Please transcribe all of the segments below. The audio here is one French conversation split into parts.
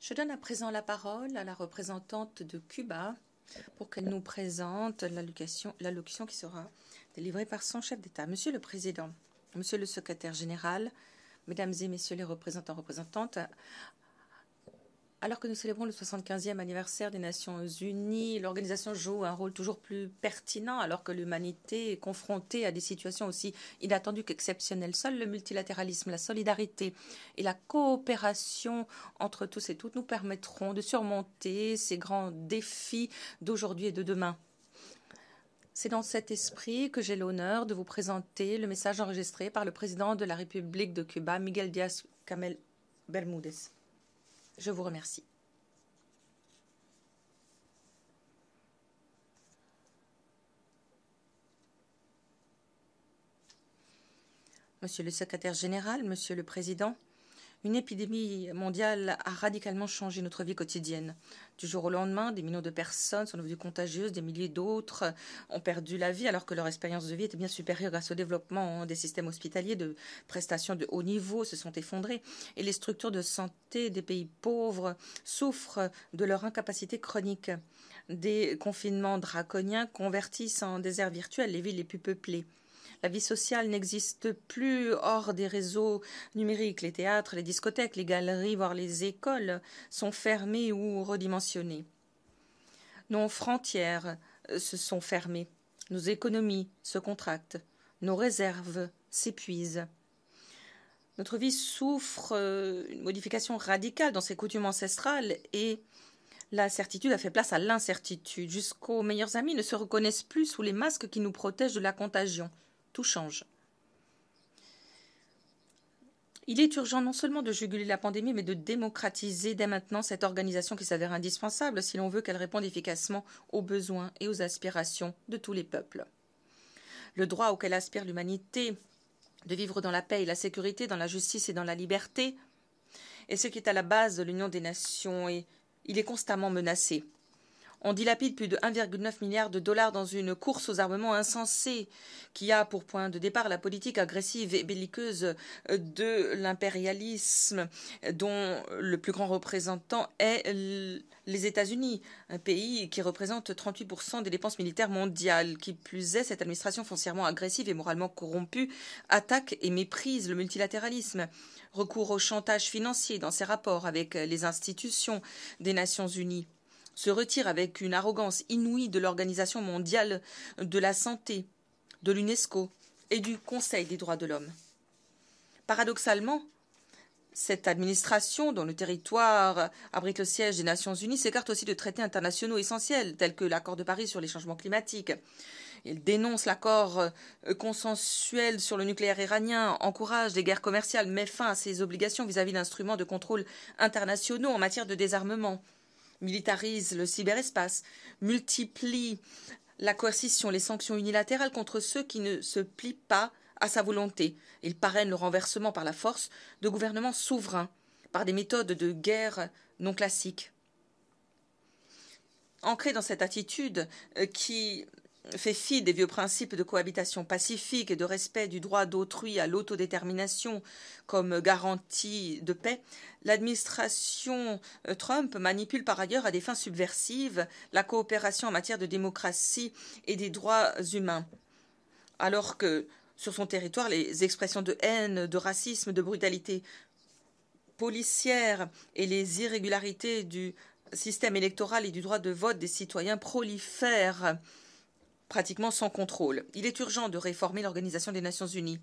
Je donne à présent la parole à la représentante de Cuba pour qu'elle nous présente l'allocution qui sera délivrée par son chef d'État. Monsieur le Président, Monsieur le Secrétaire général, Mesdames et Messieurs les représentants, représentantes, alors que nous célébrons le 75e anniversaire des Nations Unies, l'organisation joue un rôle toujours plus pertinent alors que l'humanité est confrontée à des situations aussi inattendues qu'exceptionnelles. Seul le multilatéralisme, la solidarité et la coopération entre tous et toutes nous permettront de surmonter ces grands défis d'aujourd'hui et de demain. C'est dans cet esprit que j'ai l'honneur de vous présenter le message enregistré par le président de la République de Cuba, Miguel Díaz-Camel Bermúdez. Je vous remercie. Monsieur le secrétaire général, Monsieur le Président, une épidémie mondiale a radicalement changé notre vie quotidienne. Du jour au lendemain, des millions de personnes sont devenues contagieuses, des milliers d'autres ont perdu la vie alors que leur expérience de vie était bien supérieure grâce au développement des systèmes hospitaliers, de prestations de haut niveau se sont effondrées et les structures de santé des pays pauvres souffrent de leur incapacité chronique. Des confinements draconiens convertissent en désert virtuels les villes les plus peuplées. La vie sociale n'existe plus hors des réseaux numériques. Les théâtres, les discothèques, les galeries, voire les écoles sont fermées ou redimensionnées. Nos frontières euh, se sont fermées. Nos économies se contractent. Nos réserves s'épuisent. Notre vie souffre euh, une modification radicale dans ses coutumes ancestrales et la certitude a fait place à l'incertitude. Jusqu'aux meilleurs amis ne se reconnaissent plus sous les masques qui nous protègent de la contagion tout change. Il est urgent non seulement de juguler la pandémie, mais de démocratiser dès maintenant cette organisation qui s'avère indispensable si l'on veut qu'elle réponde efficacement aux besoins et aux aspirations de tous les peuples. Le droit auquel aspire l'humanité de vivre dans la paix et la sécurité, dans la justice et dans la liberté, est ce qui est à la base de l'Union des Nations et il est constamment menacé. On dilapide plus de 1,9 milliard de dollars dans une course aux armements insensés qui a pour point de départ la politique agressive et belliqueuse de l'impérialisme dont le plus grand représentant est les États-Unis, un pays qui représente 38% des dépenses militaires mondiales. Qui plus est, cette administration foncièrement agressive et moralement corrompue attaque et méprise le multilatéralisme, recours au chantage financier dans ses rapports avec les institutions des Nations Unies se retire avec une arrogance inouïe de l'Organisation mondiale de la santé, de l'UNESCO et du Conseil des droits de l'homme. Paradoxalement, cette administration, dont le territoire abrite le siège des Nations Unies, s'écarte aussi de traités internationaux essentiels, tels que l'accord de Paris sur les changements climatiques. Il dénonce l'accord euh, consensuel sur le nucléaire iranien, encourage les guerres commerciales, met fin à ses obligations vis-à-vis d'instruments de contrôle internationaux en matière de désarmement militarise le cyberespace, multiplie la coercition, les sanctions unilatérales contre ceux qui ne se plient pas à sa volonté. Il parraine le renversement par la force de gouvernements souverains, par des méthodes de guerre non classiques. Ancré dans cette attitude euh, qui fait fi des vieux principes de cohabitation pacifique et de respect du droit d'autrui à l'autodétermination comme garantie de paix, l'administration euh, Trump manipule par ailleurs à des fins subversives la coopération en matière de démocratie et des droits humains. Alors que sur son territoire, les expressions de haine, de racisme, de brutalité policière et les irrégularités du système électoral et du droit de vote des citoyens prolifèrent pratiquement sans contrôle. Il est urgent de réformer l'Organisation des Nations Unies.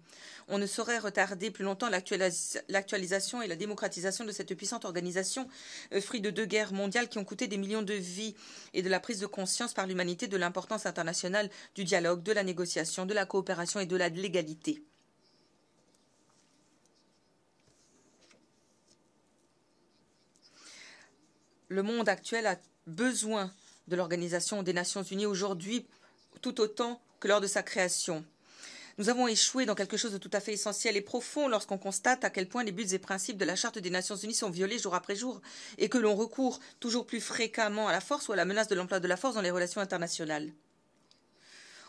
On ne saurait retarder plus longtemps l'actualisation et la démocratisation de cette puissante organisation, euh, fruit de deux guerres mondiales qui ont coûté des millions de vies et de la prise de conscience par l'humanité de l'importance internationale du dialogue, de la négociation, de la coopération et de la légalité. Le monde actuel a besoin de l'Organisation des Nations Unies aujourd'hui tout autant que lors de sa création. Nous avons échoué dans quelque chose de tout à fait essentiel et profond lorsqu'on constate à quel point les buts et principes de la Charte des Nations Unies sont violés jour après jour et que l'on recourt toujours plus fréquemment à la force ou à la menace de l'emploi de la force dans les relations internationales.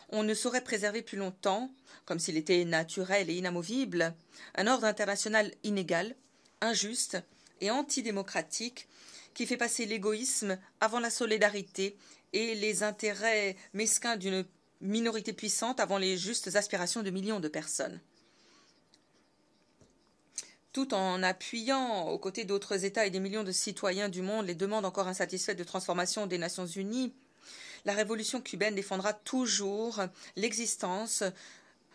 On ne saurait préserver plus longtemps, comme s'il était naturel et inamovible, un ordre international inégal, injuste et antidémocratique qui fait passer l'égoïsme avant la solidarité et les intérêts mesquins d'une minorité puissante avant les justes aspirations de millions de personnes. Tout en appuyant aux côtés d'autres États et des millions de citoyens du monde les demandes encore insatisfaites de transformation des Nations Unies, la révolution cubaine défendra toujours l'existence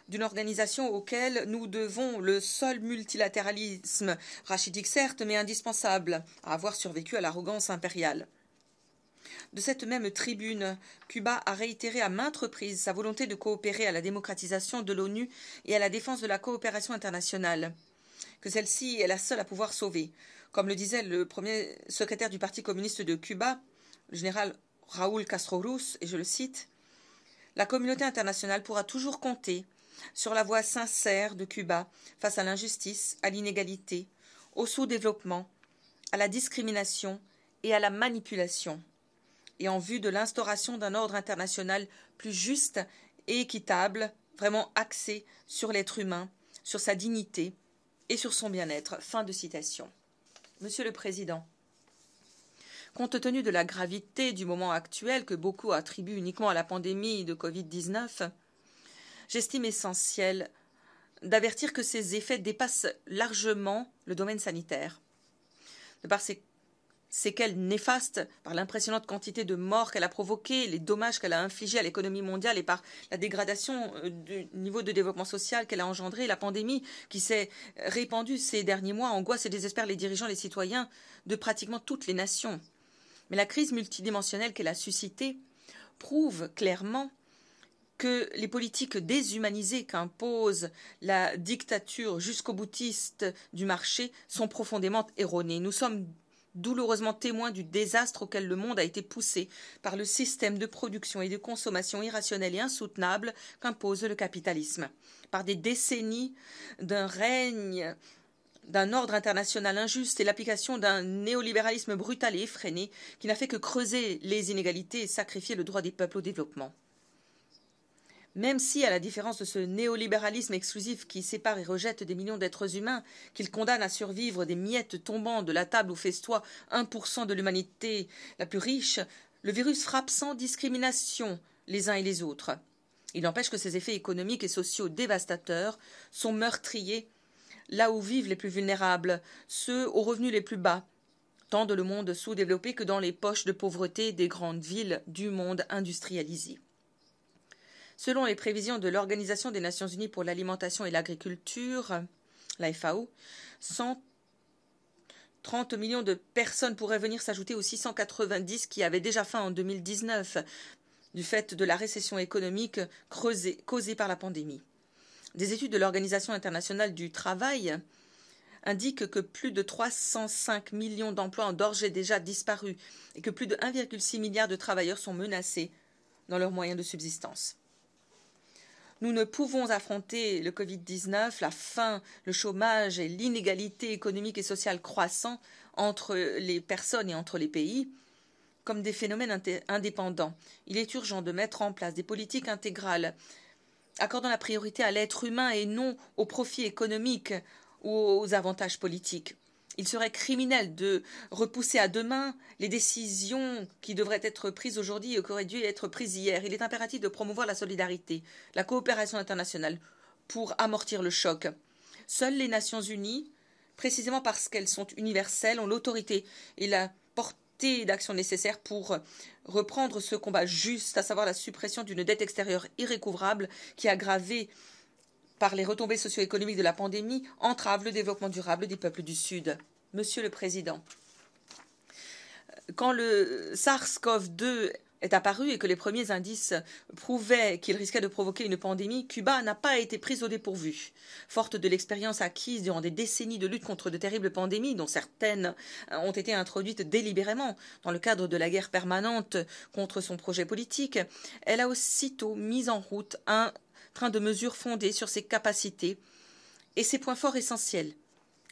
d'une organisation auquel nous devons le seul multilatéralisme rachidique certes, mais indispensable à avoir survécu à l'arrogance impériale. De cette même tribune, Cuba a réitéré à maintes reprises sa volonté de coopérer à la démocratisation de l'ONU et à la défense de la coopération internationale, que celle-ci est la seule à pouvoir sauver. Comme le disait le premier secrétaire du Parti communiste de Cuba, le général Raúl Castro Ruz, et je le cite, La communauté internationale pourra toujours compter sur la voie sincère de Cuba face à l'injustice, à l'inégalité, au sous-développement, à la discrimination et à la manipulation et en vue de l'instauration d'un ordre international plus juste et équitable, vraiment axé sur l'être humain, sur sa dignité et sur son bien-être. Fin de citation. Monsieur le Président, compte tenu de la gravité du moment actuel que beaucoup attribuent uniquement à la pandémie de Covid-19, j'estime essentiel d'avertir que ses effets dépassent largement le domaine sanitaire. De par ces c'est quelle néfaste par l'impressionnante quantité de morts qu'elle a provoquées, les dommages qu'elle a infligés à l'économie mondiale et par la dégradation euh, du niveau de développement social qu'elle a engendré, la pandémie qui s'est répandue ces derniers mois angoisse et désespère les dirigeants, les citoyens de pratiquement toutes les nations. Mais la crise multidimensionnelle qu'elle a suscitée prouve clairement que les politiques déshumanisées qu'impose la dictature jusqu'au boutiste du marché sont profondément erronées. Nous sommes douloureusement témoin du désastre auquel le monde a été poussé par le système de production et de consommation irrationnel et insoutenable qu'impose le capitalisme, par des décennies d'un règne d'un ordre international injuste et l'application d'un néolibéralisme brutal et effréné qui n'a fait que creuser les inégalités et sacrifier le droit des peuples au développement. Même si, à la différence de ce néolibéralisme exclusif qui sépare et rejette des millions d'êtres humains, qu'il condamne à survivre des miettes tombant de la table où festoie 1% de l'humanité la plus riche, le virus frappe sans discrimination les uns et les autres. Il empêche que ses effets économiques et sociaux dévastateurs sont meurtriers là où vivent les plus vulnérables, ceux aux revenus les plus bas, tant dans le monde sous-développé que dans les poches de pauvreté des grandes villes du monde industrialisé. Selon les prévisions de l'Organisation des Nations Unies pour l'alimentation et l'agriculture, la FAO, 130 millions de personnes pourraient venir s'ajouter aux 690 qui avaient déjà faim en 2019 du fait de la récession économique causée par la pandémie. Des études de l'Organisation internationale du travail indiquent que plus de 305 millions d'emplois en d'ores déjà disparu et que plus de 1,6 milliard de travailleurs sont menacés dans leurs moyens de subsistance. Nous ne pouvons affronter le Covid-19, la faim, le chômage et l'inégalité économique et sociale croissant entre les personnes et entre les pays comme des phénomènes indépendants. Il est urgent de mettre en place des politiques intégrales accordant la priorité à l'être humain et non au profit économique ou aux avantages politiques. Il serait criminel de repousser à demain les décisions qui devraient être prises aujourd'hui et qui auraient dû être prises hier. Il est impératif de promouvoir la solidarité, la coopération internationale pour amortir le choc. Seules les Nations unies, précisément parce qu'elles sont universelles, ont l'autorité et la portée d'action nécessaire pour reprendre ce combat juste, à savoir la suppression d'une dette extérieure irrécouvrable qui a gravé, par les retombées socio-économiques de la pandémie entrave le développement durable des peuples du Sud. Monsieur le Président, quand le SARS-CoV-2 est apparu et que les premiers indices prouvaient qu'il risquait de provoquer une pandémie, Cuba n'a pas été prise au dépourvu. Forte de l'expérience acquise durant des décennies de lutte contre de terribles pandémies, dont certaines ont été introduites délibérément dans le cadre de la guerre permanente contre son projet politique, elle a aussitôt mis en route un train de mesures fondées sur ses capacités et ses points forts essentiels,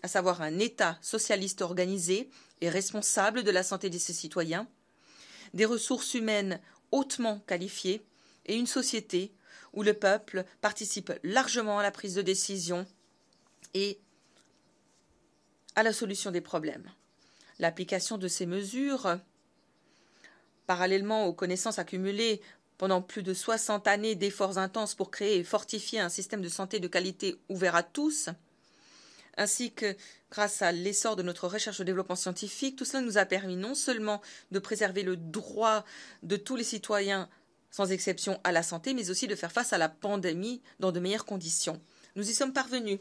à savoir un État socialiste organisé et responsable de la santé de ses citoyens, des ressources humaines hautement qualifiées et une société où le peuple participe largement à la prise de décision et à la solution des problèmes. L'application de ces mesures, parallèlement aux connaissances accumulées pendant plus de 60 années d'efforts intenses pour créer et fortifier un système de santé de qualité ouvert à tous, ainsi que grâce à l'essor de notre recherche et développement scientifique, tout cela nous a permis non seulement de préserver le droit de tous les citoyens sans exception à la santé, mais aussi de faire face à la pandémie dans de meilleures conditions. Nous y sommes parvenus.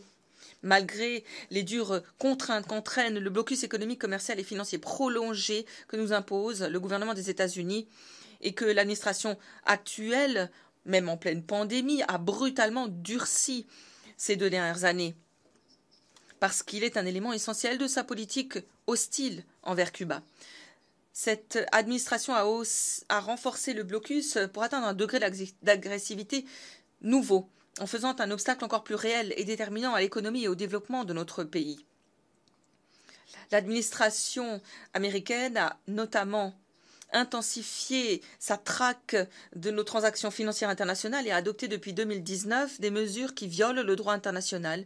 Malgré les dures contraintes qu'entraîne le blocus économique, commercial et financier prolongé que nous impose le gouvernement des États-Unis et que l'administration actuelle, même en pleine pandémie, a brutalement durci ces deux dernières années, parce qu'il est un élément essentiel de sa politique hostile envers Cuba. Cette administration a, renforcé le blocus pour atteindre un degré d'agressivité nouveau, en faisant un obstacle encore plus réel et déterminant à l'économie et au développement de notre pays. L'administration américaine a notamment intensifié sa traque de nos transactions financières internationales et a adopté depuis 2019 des mesures qui violent le droit international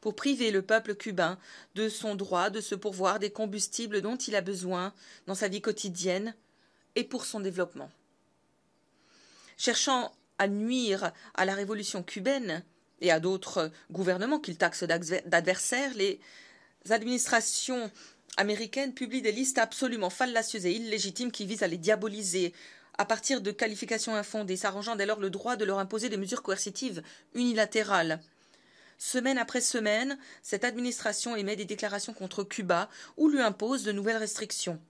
pour priver le peuple cubain de son droit de se pourvoir des combustibles dont il a besoin dans sa vie quotidienne et pour son développement. Cherchant à nuire à la révolution cubaine et à d'autres gouvernements qu'il taxe d'adversaires, les administrations américaine publie des listes absolument fallacieuses et illégitimes qui visent à les diaboliser, à partir de qualifications infondées, s'arrangeant dès lors le droit de leur imposer des mesures coercitives unilatérales. Semaine après semaine, cette administration émet des déclarations contre Cuba ou lui impose de nouvelles restrictions.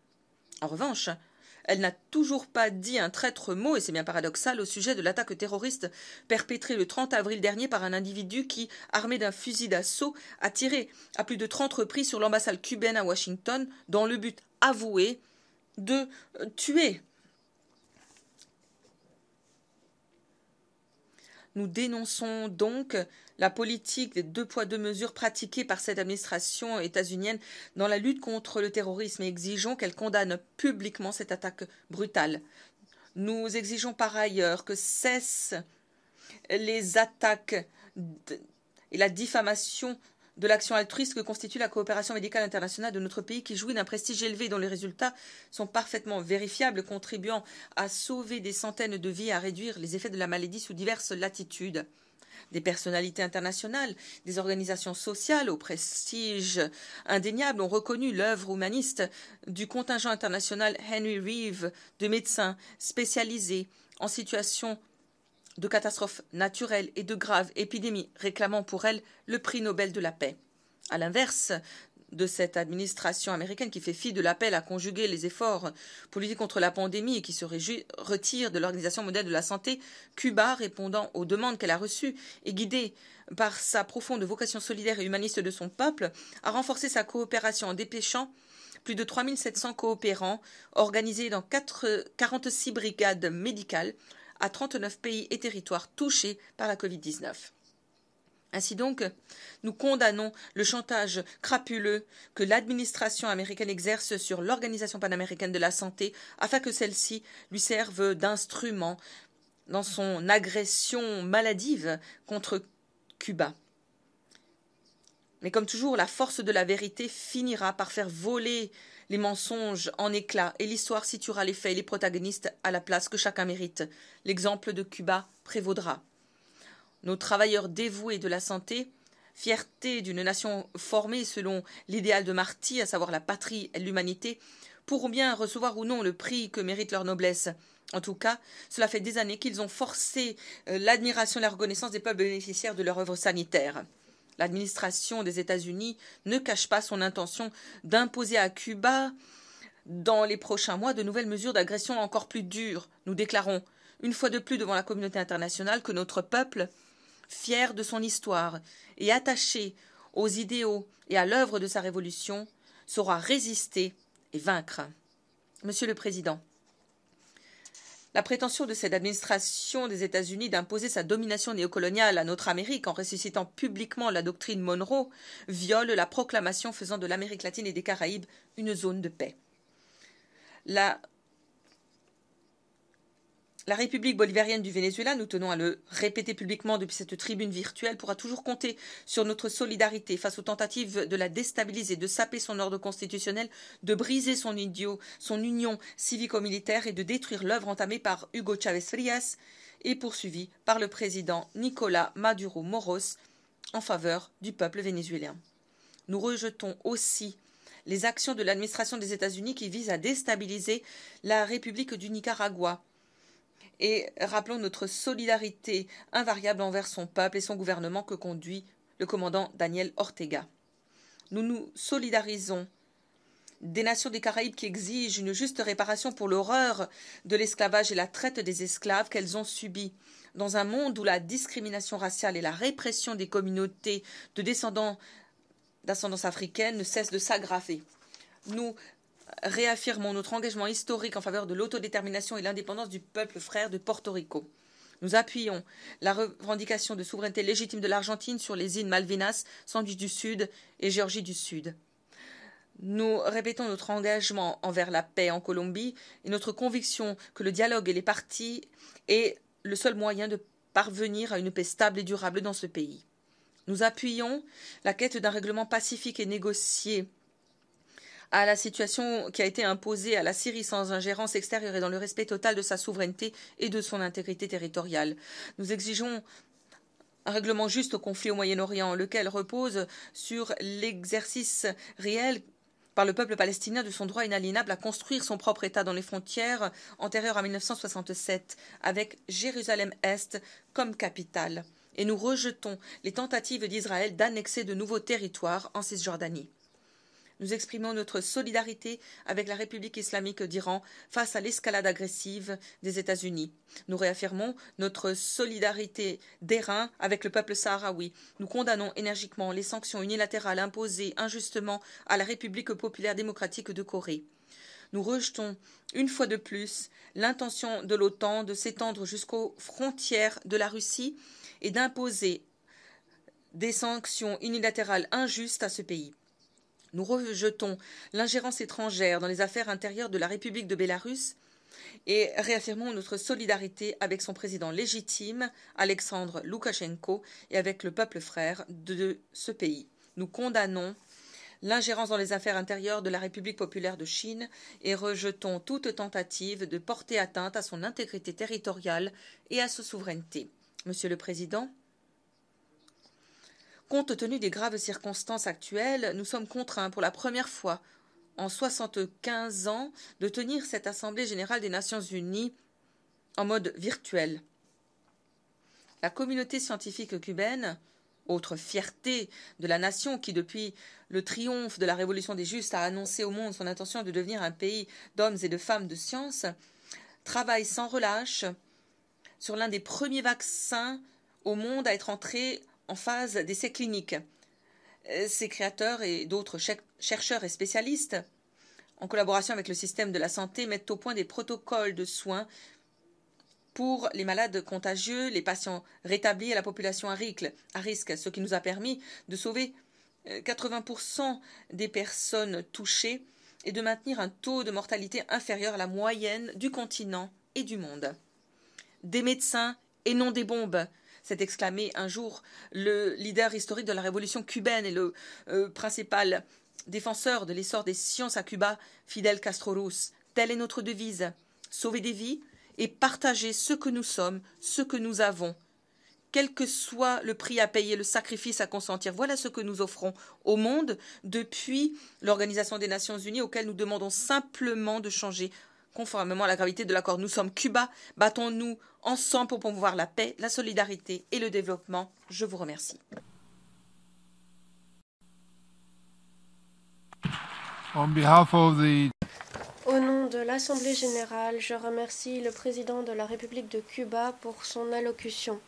En revanche, elle n'a toujours pas dit un traître mot, et c'est bien paradoxal, au sujet de l'attaque terroriste perpétrée le 30 avril dernier par un individu qui, armé d'un fusil d'assaut, a tiré à plus de 30 reprises sur l'ambassade cubaine à Washington dans le but avoué de tuer Nous dénonçons donc la politique des deux poids deux mesures pratiquée par cette administration états-unienne dans la lutte contre le terrorisme et exigeons qu'elle condamne publiquement cette attaque brutale. Nous exigeons par ailleurs que cessent les attaques et la diffamation de l'action altruiste que constitue la coopération médicale internationale de notre pays qui jouit d'un prestige élevé dont les résultats sont parfaitement vérifiables, contribuant à sauver des centaines de vies et à réduire les effets de la maladie sous diverses latitudes des personnalités internationales, des organisations sociales au prestige indéniable ont reconnu l'œuvre humaniste du contingent international Henry Reeve de médecins spécialisés en situation de catastrophes naturelles et de graves épidémies réclamant pour elle le prix Nobel de la paix. À l'inverse de cette administration américaine qui fait fi de l'appel à conjuguer les efforts pour lutter contre la pandémie et qui se retire de l'Organisation Modèle de la santé, Cuba, répondant aux demandes qu'elle a reçues et guidée par sa profonde vocation solidaire et humaniste de son peuple, a renforcé sa coopération en dépêchant plus de 3700 coopérants organisés dans 46 brigades médicales à 39 pays et territoires touchés par la Covid-19. Ainsi donc, nous condamnons le chantage crapuleux que l'administration américaine exerce sur l'Organisation panaméricaine de la santé afin que celle-ci lui serve d'instrument dans son agression maladive contre Cuba. Mais comme toujours, la force de la vérité finira par faire voler les mensonges en éclat et l'histoire situera les faits et les protagonistes à la place que chacun mérite. L'exemple de Cuba prévaudra. Nos travailleurs dévoués de la santé, fierté d'une nation formée selon l'idéal de Marty, à savoir la patrie et l'humanité, pourront bien recevoir ou non le prix que mérite leur noblesse. En tout cas, cela fait des années qu'ils ont forcé euh, l'admiration et la reconnaissance des peuples bénéficiaires de leur œuvre sanitaire. L'administration des États-Unis ne cache pas son intention d'imposer à Cuba dans les prochains mois de nouvelles mesures d'agression encore plus dures. Nous déclarons une fois de plus devant la communauté internationale que notre peuple, fier de son histoire et attaché aux idéaux et à l'œuvre de sa révolution, saura résister et vaincre. Monsieur le Président, la prétention de cette administration des États-Unis d'imposer sa domination néocoloniale à notre Amérique en ressuscitant publiquement la doctrine Monroe viole la proclamation faisant de l'Amérique latine et des Caraïbes une zone de paix. La la République bolivarienne du Venezuela, nous tenons à le répéter publiquement depuis cette tribune virtuelle, pourra toujours compter sur notre solidarité face aux tentatives de la déstabiliser, de saper son ordre constitutionnel, de briser son, idiot, son union civico-militaire et de détruire l'œuvre entamée par Hugo Chavez Frias et poursuivie par le président Nicolas Maduro Moros en faveur du peuple vénézuélien. Nous rejetons aussi les actions de l'administration des États-Unis qui visent à déstabiliser la République du Nicaragua et rappelons notre solidarité invariable envers son peuple et son gouvernement que conduit le commandant Daniel Ortega. Nous nous solidarisons des nations des Caraïbes qui exigent une juste réparation pour l'horreur de l'esclavage et la traite des esclaves qu'elles ont subies Dans un monde où la discrimination raciale et la répression des communautés de descendants d'ascendance africaine ne cessent de s'aggraver. Nous réaffirmons notre engagement historique en faveur de l'autodétermination et l'indépendance du peuple frère de Porto Rico. Nous appuyons la revendication de souveraineté légitime de l'Argentine sur les îles Malvinas, Sandwich du Sud et Géorgie du Sud. Nous répétons notre engagement envers la paix en Colombie et notre conviction que le dialogue et les partis est le seul moyen de parvenir à une paix stable et durable dans ce pays. Nous appuyons la quête d'un règlement pacifique et négocié à la situation qui a été imposée à la Syrie sans ingérence extérieure et dans le respect total de sa souveraineté et de son intégrité territoriale. Nous exigeons un règlement juste au conflit au Moyen-Orient, lequel repose sur l'exercice réel par le peuple palestinien de son droit inaliénable à construire son propre État dans les frontières antérieures à 1967, avec Jérusalem-Est comme capitale. Et nous rejetons les tentatives d'Israël d'annexer de nouveaux territoires en Cisjordanie. Nous exprimons notre solidarité avec la République islamique d'Iran face à l'escalade agressive des États-Unis. Nous réaffirmons notre solidarité d'airain avec le peuple sahraoui. Nous condamnons énergiquement les sanctions unilatérales imposées injustement à la République populaire démocratique de Corée nous rejetons une fois de plus l'intention de l'OTAN de s'étendre jusqu'aux frontières de la Russie et d'imposer des sanctions unilatérales injustes à ce pays. Nous rejetons l'ingérence étrangère dans les affaires intérieures de la République de Bélarus et réaffirmons notre solidarité avec son président légitime, Alexandre Loukachenko, et avec le peuple frère de ce pays. Nous condamnons l'ingérence dans les affaires intérieures de la République populaire de Chine et rejetons toute tentative de porter atteinte à son intégrité territoriale et à sa souveraineté. Monsieur le Président, Compte tenu des graves circonstances actuelles, nous sommes contraints, pour la première fois en 75 ans, de tenir cette Assemblée générale des Nations unies en mode virtuel. La communauté scientifique cubaine, autre fierté de la nation qui, depuis le triomphe de la Révolution des Justes, a annoncé au monde son intention de devenir un pays d'hommes et de femmes de science, travaille sans relâche sur l'un des premiers vaccins au monde à être entré en phase d'essais cliniques. Euh, ces créateurs et d'autres chercheurs et spécialistes, en collaboration avec le système de la santé, mettent au point des protocoles de soins pour les malades contagieux, les patients rétablis et la population à risque, ce qui nous a permis de sauver 80% euh, des personnes touchées et de maintenir un taux de mortalité inférieur à la moyenne du continent et du monde. Des médecins et non des bombes s'est exclamé un jour le leader historique de la révolution cubaine et le euh, principal défenseur de l'essor des sciences à Cuba, Fidel Castro Ruz. Telle est notre devise sauver des vies et partager ce que nous sommes, ce que nous avons. Quel que soit le prix à payer, le sacrifice à consentir, voilà ce que nous offrons au monde depuis l'Organisation des Nations Unies, auquel nous demandons simplement de changer conformément à la gravité de l'accord. Nous sommes Cuba, battons-nous ensemble pour promouvoir la paix, la solidarité et le développement. Je vous remercie. Au nom de l'Assemblée générale, je remercie le président de la République de Cuba pour son allocution.